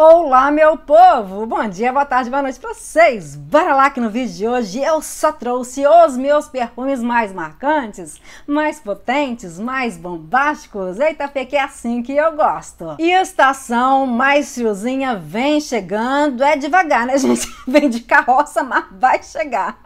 Olá, meu povo! Bom dia, boa tarde, boa noite pra vocês! Bora lá que no vídeo de hoje eu só trouxe os meus perfumes mais marcantes, mais potentes, mais bombásticos. Eita, Fê, que é assim que eu gosto. E a estação mais friozinha vem chegando, é devagar, né, gente? Vem de carroça, mas vai chegar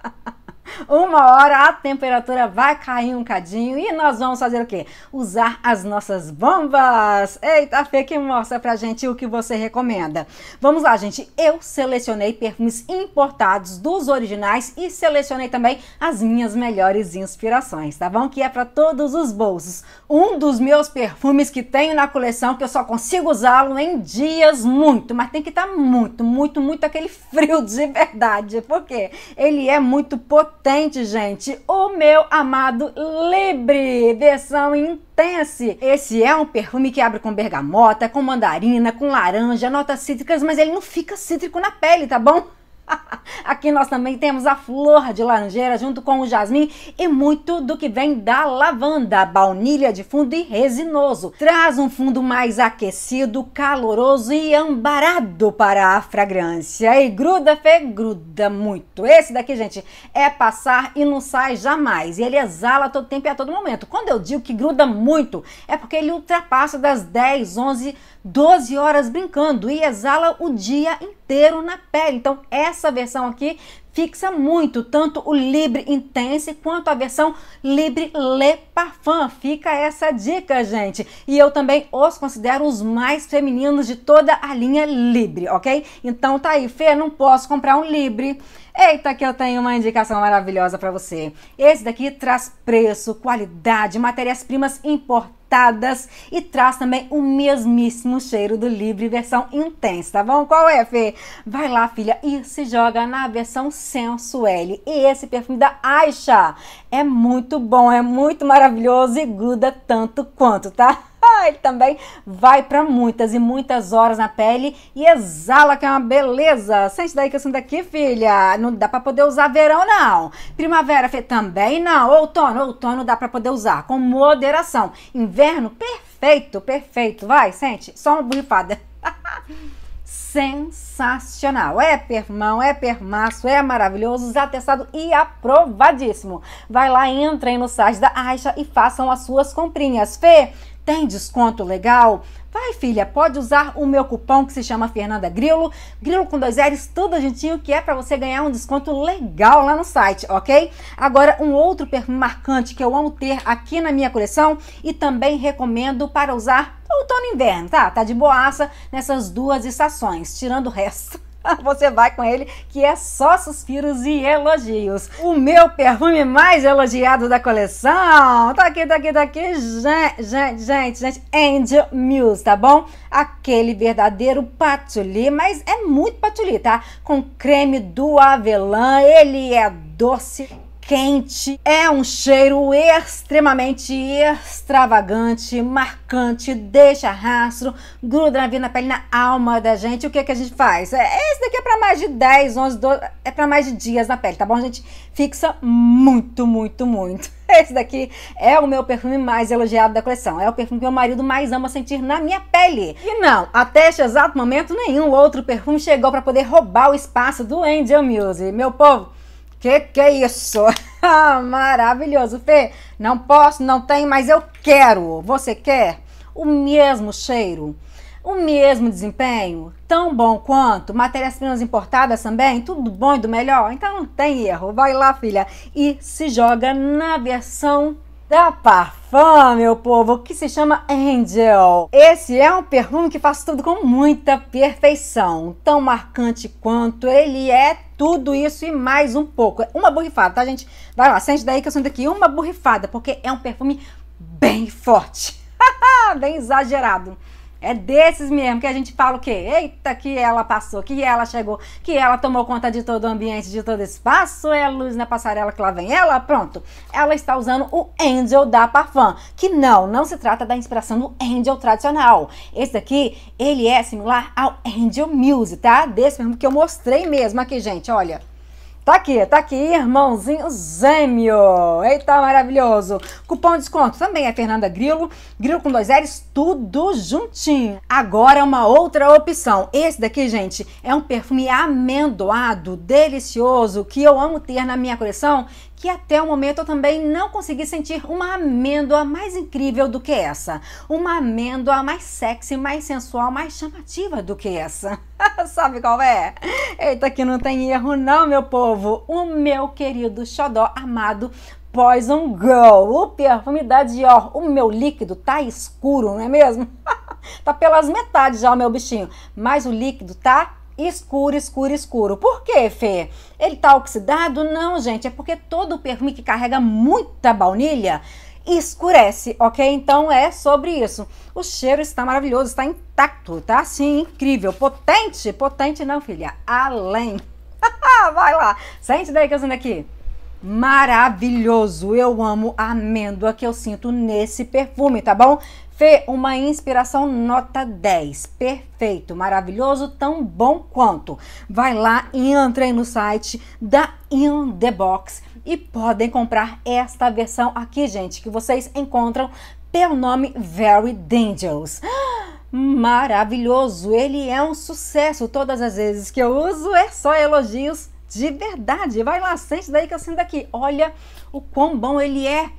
uma hora a temperatura vai cair um cadinho e nós vamos fazer o quê? Usar as nossas bombas! Eita, Fê, que mostra pra gente o que você recomenda. Vamos lá, gente. Eu selecionei perfumes importados dos originais e selecionei também as minhas melhores inspirações, tá bom? Que é para todos os bolsos. Um dos meus perfumes que tenho na coleção, que eu só consigo usá-lo em dias muito, mas tem que estar tá muito, muito, muito aquele frio de verdade, porque ele é muito potente potente, gente. O meu amado Libre, versão intense. Esse é um perfume que abre com bergamota, com mandarina, com laranja, notas cítricas, mas ele não fica cítrico na pele, tá bom? Aqui nós também temos a flor de laranjeira junto com o jasmim e muito do que vem da lavanda, baunilha de fundo e resinoso. Traz um fundo mais aquecido, caloroso e ambarado para a fragrância. E gruda, Fê, gruda muito. Esse daqui, gente, é passar e não sai jamais. E ele exala todo tempo e a todo momento. Quando eu digo que gruda muito, é porque ele ultrapassa das 10, 11, 12 horas brincando e exala o dia inteiro inteiro na pele. Então, essa versão aqui fixa muito, tanto o Libre Intense quanto a versão Libre Le Parfum. Fica essa dica, gente. E eu também os considero os mais femininos de toda a linha Libre, ok? Então tá aí, Fê, não posso comprar um Libre. Eita que eu tenho uma indicação maravilhosa para você. Esse daqui traz preço, qualidade, matérias-primas importantes e traz também o mesmíssimo cheiro do Libre versão intensa, tá bom? Qual é, Fê? Vai lá, filha, e se joga na versão Sensuelle. E esse perfume da Aisha é muito bom, é muito maravilhoso e gruda tanto quanto, tá? ele também vai para muitas e muitas horas na pele e exala que é uma beleza. Sente daí que eu sinto aqui, filha. Não dá para poder usar verão não. Primavera filha, também não. Outono, outono dá para poder usar com moderação. Inverno perfeito, perfeito. Vai, sente. Só uma borrifada. sensacional. É permão, é permaço, é maravilhoso, atestado e aprovadíssimo. Vai lá, entrem no site da Aixa e façam as suas comprinhas. Fê, tem desconto legal? Vai, filha, pode usar o meu cupom que se chama Fernanda Grilo, Grilo com dois R's, tudo juntinho, que é para você ganhar um desconto legal lá no site, ok? Agora, um outro perfume marcante que eu amo ter aqui na minha coleção e também recomendo para usar outono e inverno, tá? Tá de boaça nessas duas estações, tirando o resto. você vai com ele, que é só suspiros e elogios. O meu perfume mais elogiado da coleção, tá aqui, tá aqui, tá aqui, gente, gente, gente, gente, Angel Muse, tá bom? Aquele verdadeiro patchouli, mas é muito patchouli, tá? Com creme do avelã, ele é doce quente, é um cheiro extremamente extravagante, marcante, deixa rastro, gruda na vida, na pele, na alma da gente. O que é que a gente faz? É, esse daqui é para mais de 10, 11, 12, é para mais de dias na pele, tá bom? A gente fixa muito, muito, muito. Esse daqui é o meu perfume mais elogiado da coleção. É o perfume que meu marido mais ama sentir na minha pele. E não, até este exato momento, nenhum outro perfume chegou para poder roubar o espaço do Angel Muse. Meu povo, que que é isso? Ah, maravilhoso, Fê. Não posso, não tem, mas eu quero. Você quer? O mesmo cheiro, o mesmo desempenho, tão bom quanto, matérias-primas importadas também, tudo bom e do melhor. Então não tem erro. Vai lá, filha, e se joga na versão da Parfum, meu povo, que se chama Angel. Esse é um perfume que faz tudo com muita perfeição, tão marcante quanto ele é tudo isso e mais um pouco. É uma burrifada, tá, gente? Vai lá, sente daí que eu sinto aqui uma burrifada, porque é um perfume bem forte, bem exagerado. É desses mesmo que a gente fala o quê? Eita, que ela passou, que ela chegou, que ela tomou conta de todo o ambiente, de todo o espaço. É a luz na passarela que lá vem ela, pronto. Ela está usando o Angel da Parfum. Que não, não se trata da inspiração do Angel tradicional. Esse daqui, ele é similar ao Angel Muse, tá? Desse mesmo que eu mostrei mesmo aqui, gente, olha. Tá aqui, tá aqui, irmãozinho gêmeo. Eita, maravilhoso. Cupom de desconto também é Fernanda Grilo. Grilo com dois L's, tudo juntinho. Agora é uma outra opção. Esse daqui, gente, é um perfume amendoado, delicioso, que eu amo ter na minha coleção, que até o momento eu também não consegui sentir uma amêndoa mais incrível do que essa. Uma amêndoa mais sexy, mais sensual, mais chamativa do que essa. Sabe qual é? Eita, que não tem erro, não, meu povo. O meu querido xodó amado Poison Girl, o perfume da Dior. O meu líquido tá escuro, não é mesmo? tá pelas metades já o meu bichinho, mas o líquido tá escuro, escuro, escuro. Por quê, Fê? Ele tá oxidado? Não, gente, é porque todo perfume que carrega muita baunilha escurece, ok? Então é sobre isso. O cheiro está maravilhoso, está intacto, tá assim, incrível, potente, potente não, filha, além. Vai lá, sente daí que eu sendo aqui. Maravilhoso, eu amo a amêndoa que eu sinto nesse perfume, tá bom? Fê, uma inspiração nota 10. Perfeito, maravilhoso, tão bom quanto. Vai lá e entrem no site da In The Box e podem comprar esta versão aqui, gente, que vocês encontram pelo nome Very Dangerous. Maravilhoso, ele é um sucesso. Todas as vezes que eu uso é só elogios de verdade. Vai lá, sente daí que eu sinto aqui. Olha o quão bom ele é.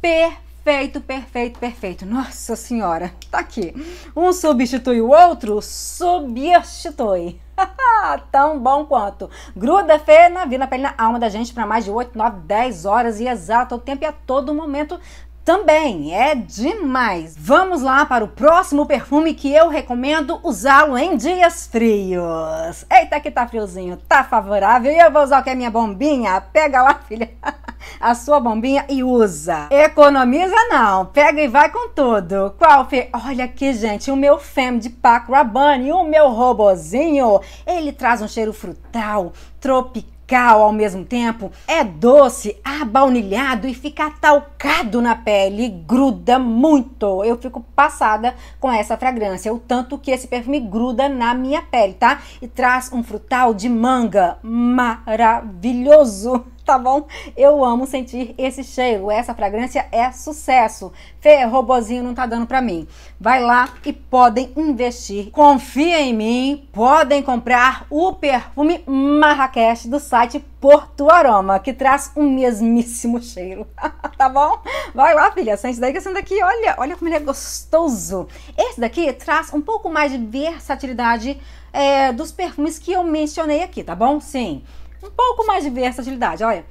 Perfeito perfeito, perfeito, perfeito. Nossa senhora, tá aqui. Um substitui o outro, substitui. Tão bom quanto. Gruda fé na vida, pele na alma da gente para mais de 8, 9, 10 horas e exato, o tempo e a todo momento também é demais. Vamos lá para o próximo perfume que eu recomendo usá-lo em dias frios. Eita, que tá friozinho, tá favorável. E eu vou usar o que é minha bombinha? Pega lá, filha. a sua bombinha e usa. Economiza não, pega e vai com tudo. Qual, Fê? Olha aqui, gente, o meu Femme de Paco Rabanne, o meu robozinho. Ele traz um cheiro frutal, tropical ao mesmo tempo, é doce, abaunilhado e fica talcado na pele, gruda muito. Eu fico passada com essa fragrância, o tanto que esse perfume gruda na minha pele, tá? E traz um frutal de manga maravilhoso tá bom? Eu amo sentir esse cheiro. Essa fragrância é sucesso. Fê, robozinho não tá dando pra mim. Vai lá e podem investir. Confia em mim, podem comprar o perfume Marrakech do site Porto Aroma, que traz o mesmíssimo cheiro. tá bom? Vai lá, filha, sente daí que esse daqui, olha, olha como ele é gostoso. Esse daqui traz um pouco mais de versatilidade é, dos perfumes que eu mencionei aqui, tá bom? Sim um pouco mais de versatilidade. Olha,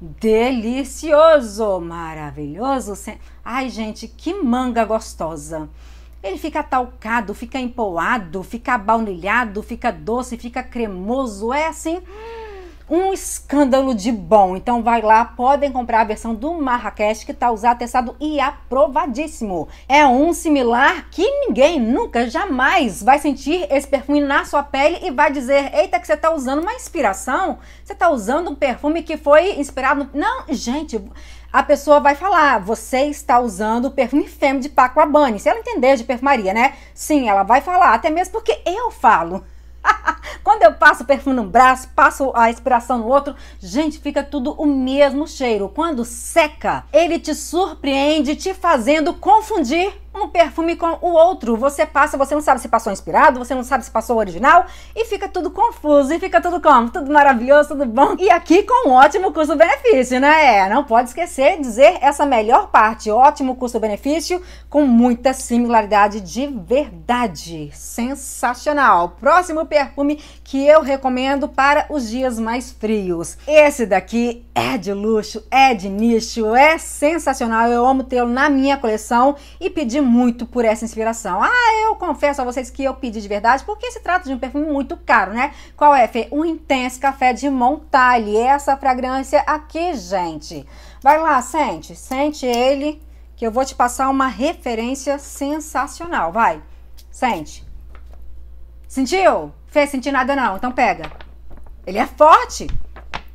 delicioso, maravilhoso. Ai, gente, que manga gostosa. Ele fica talcado, fica empoado, fica baunilhado, fica doce, fica cremoso. É assim. Hum, um escândalo de bom. Então vai lá, podem comprar a versão do Marrakech que está usado, testado e aprovadíssimo. É um similar que ninguém nunca, jamais vai sentir esse perfume na sua pele e vai dizer, eita que você está usando uma inspiração, você está usando um perfume que foi inspirado... Não, gente a pessoa vai falar, você está usando o perfume fêmea de Paco Rabanne. Se ela entender de perfumaria, né? Sim, ela vai falar, até mesmo porque eu falo. Quando eu passo perfume num braço, passo a inspiração no outro, gente, fica tudo o mesmo cheiro. Quando seca, ele te surpreende te fazendo confundir um perfume com o outro. Você passa, você não sabe se passou inspirado, você não sabe se passou original e fica tudo confuso e fica tudo como? Tudo maravilhoso, tudo bom. E aqui com um ótimo custo-benefício, né? É, não pode esquecer dizer essa melhor parte, ótimo custo-benefício com muita similaridade de verdade. Sensacional. Próximo perfume que eu recomendo para os dias mais frios. Esse daqui é de luxo, é de nicho, é sensacional. Eu amo tê-lo na minha coleção e pedi muito por essa inspiração. Ah, eu confesso a vocês que eu pedi de verdade, porque se trata de um perfume muito caro, né? Qual é, Fê? O Intense Café de Montalhe. Essa fragrância aqui, gente. Vai lá, sente. Sente ele, que eu vou te passar uma referência sensacional. Vai, sente. Sentiu? Fê, senti nada não, então pega. Ele é forte,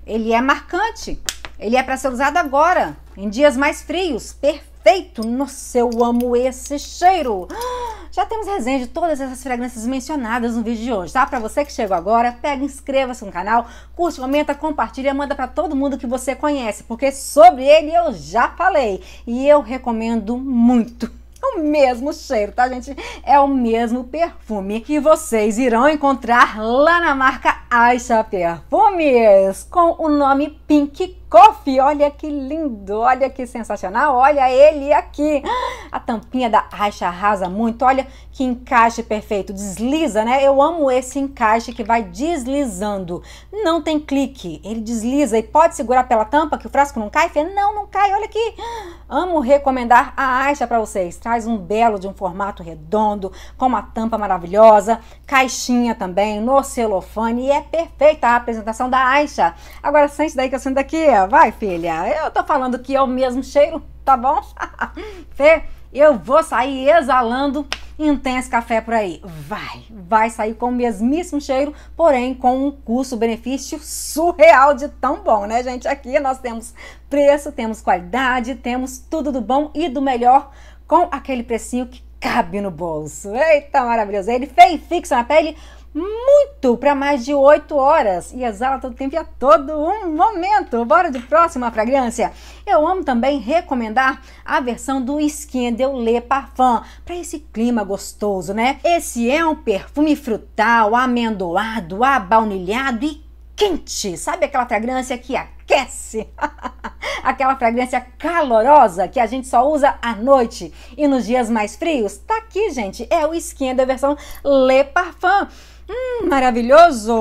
ele é marcante, ele é para ser usado agora, em dias mais frios, perfeito perfeito. Nossa, eu amo esse cheiro. Já temos resenha de todas essas fragrâncias mencionadas no vídeo de hoje, tá? Pra você que chegou agora, pega, inscreva-se no canal, curte, comenta, compartilha, manda para todo mundo que você conhece, porque sobre ele eu já falei e eu recomendo muito o mesmo cheiro, tá, gente? É o mesmo perfume que vocês irão encontrar lá na marca Aisha Perfumes, com o nome Pink Coffee. Olha que lindo, olha que sensacional. Olha ele aqui. A tampinha da Aixa arrasa muito. Olha que encaixe perfeito. Desliza, né? Eu amo esse encaixe que vai deslizando. Não tem clique. Ele desliza e pode segurar pela tampa que o frasco não cai? Fê? Não, não cai. Olha aqui. Amo recomendar a Aixa para vocês. Traz um belo de um formato redondo, com uma tampa maravilhosa, caixinha também, no celofane. E é perfeita a apresentação da Aixa. Agora sente daí que eu sento aqui vai, filha. Eu tô falando que é o mesmo cheiro, tá bom? Fê, eu vou sair exalando intenso café por aí. Vai, vai sair com o mesmíssimo cheiro, porém com um custo-benefício surreal de tão bom, né, gente? Aqui nós temos preço, temos qualidade, temos tudo do bom e do melhor com aquele precinho que cabe no bolso. Eita, maravilhoso. Ele fez fixa na pele muito para mais de 8 horas e exala todo tempo e a todo um momento. Bora de próxima fragrância. Eu amo também recomendar a versão do Skin de Le Parfum para esse clima gostoso, né? Esse é um perfume frutal, amendoado, abaunilhado e quente. Sabe aquela fragrância que aquece? aquela fragrância calorosa que a gente só usa à noite e nos dias mais frios? Tá aqui, gente. É o Skin da versão Le Parfum. Hum, maravilhoso!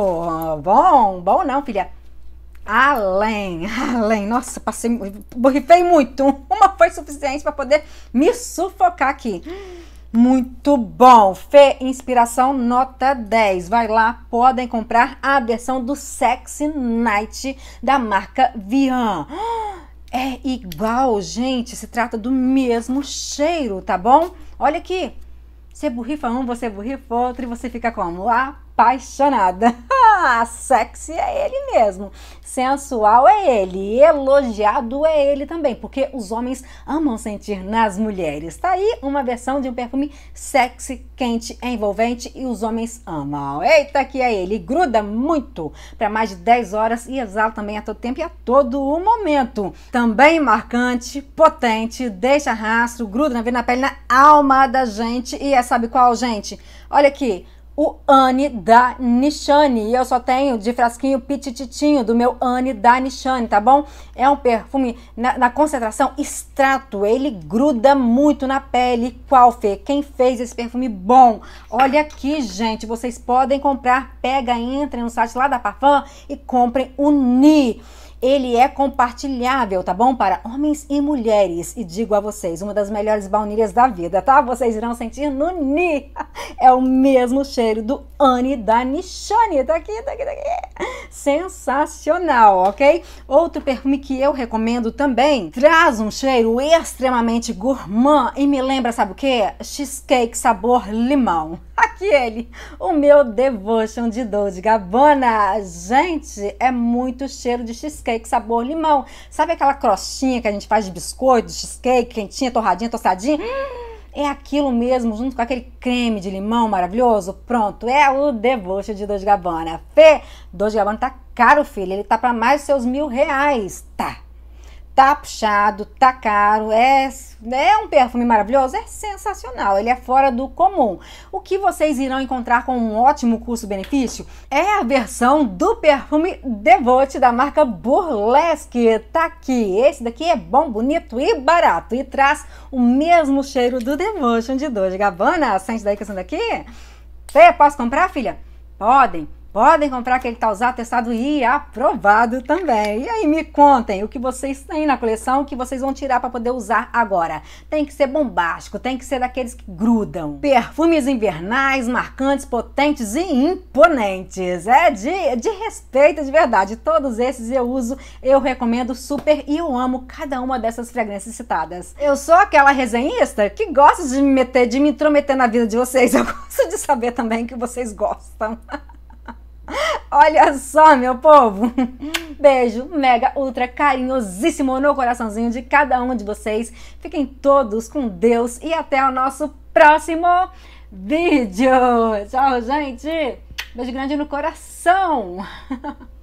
Bom, bom não, filha. Além, além. Nossa, passei, borrifei muito. Uma foi suficiente para poder me sufocar aqui. Muito bom. Fê, inspiração nota 10. Vai lá, podem comprar a versão do Sexy Night da marca Vian. É igual, gente. Se trata do mesmo cheiro, tá bom? Olha aqui. Você borrifa um, você borrifa outro e você fica como? Ah, apaixonada. Sexy é ele mesmo, sensual é ele, elogiado é ele também, porque os homens amam sentir nas mulheres. Tá aí uma versão de um perfume sexy, quente, envolvente e os homens amam. Eita, que é ele, gruda muito para mais de 10 horas e exala também a todo tempo e a todo o momento. Também marcante, potente, deixa rastro, gruda na vida, na pele, na alma da gente. E é, sabe qual, gente? Olha aqui o Anne da Nishane. E eu só tenho de frasquinho pitititinho do meu Anne da Nishane, tá bom? É um perfume na, na concentração extrato, ele gruda muito na pele. Qual, Fê? Quem fez esse perfume bom? Olha aqui, gente, vocês podem comprar, pega, entrem no site lá da Parfum e comprem o Ni ele é compartilhável, tá bom? Para homens e mulheres. E digo a vocês, uma das melhores baunilhas da vida, tá? Vocês irão sentir no Ni. É o mesmo cheiro do Anne da Nishane. Tá aqui, tá aqui, tá aqui. Sensacional, ok? Outro perfume que eu recomendo também traz um cheiro extremamente gourmand e me lembra, sabe o que? Cheesecake sabor limão. Aqui ele, o meu Devotion de Dolce Gabbana. Gente, é muito cheiro de cheesecake sabor limão. Sabe aquela crostinha que a gente faz de biscoito, de cheesecake, quentinha, torradinha, tostadinha? Hum! É aquilo mesmo, junto com aquele creme de limão maravilhoso? Pronto, é o deboche de Dois Gabbana. Fê, Dois Gabbana tá caro, filho. Ele tá para mais de seus mil reais. Tá tá puxado, tá caro, é, né, é um perfume maravilhoso, é sensacional, ele é fora do comum. O que vocês irão encontrar com um ótimo custo-benefício é a versão do perfume Devote da marca Burlesque. Tá aqui, esse daqui é bom, bonito e barato e traz o mesmo cheiro do Devotion de Dolce Gabbana. Sente daí que eu sendo daqui? Você, posso comprar, filha? Podem. Podem comprar que ele está usado, testado e aprovado também. E aí me contem o que vocês têm na coleção que vocês vão tirar para poder usar agora. Tem que ser bombástico, tem que ser daqueles que grudam. Perfumes invernais, marcantes, potentes e imponentes. É de, de respeito de verdade. Todos esses eu uso, eu recomendo super e eu amo cada uma dessas fragrâncias citadas. Eu sou aquela resenhista que gosta de me meter, de me intrometer na vida de vocês. Eu gosto de saber também que vocês gostam. Olha só, meu povo! Beijo mega ultra carinhosíssimo no coraçãozinho de cada um de vocês. Fiquem todos com Deus e até o nosso próximo vídeo. Tchau, gente! Beijo grande no coração!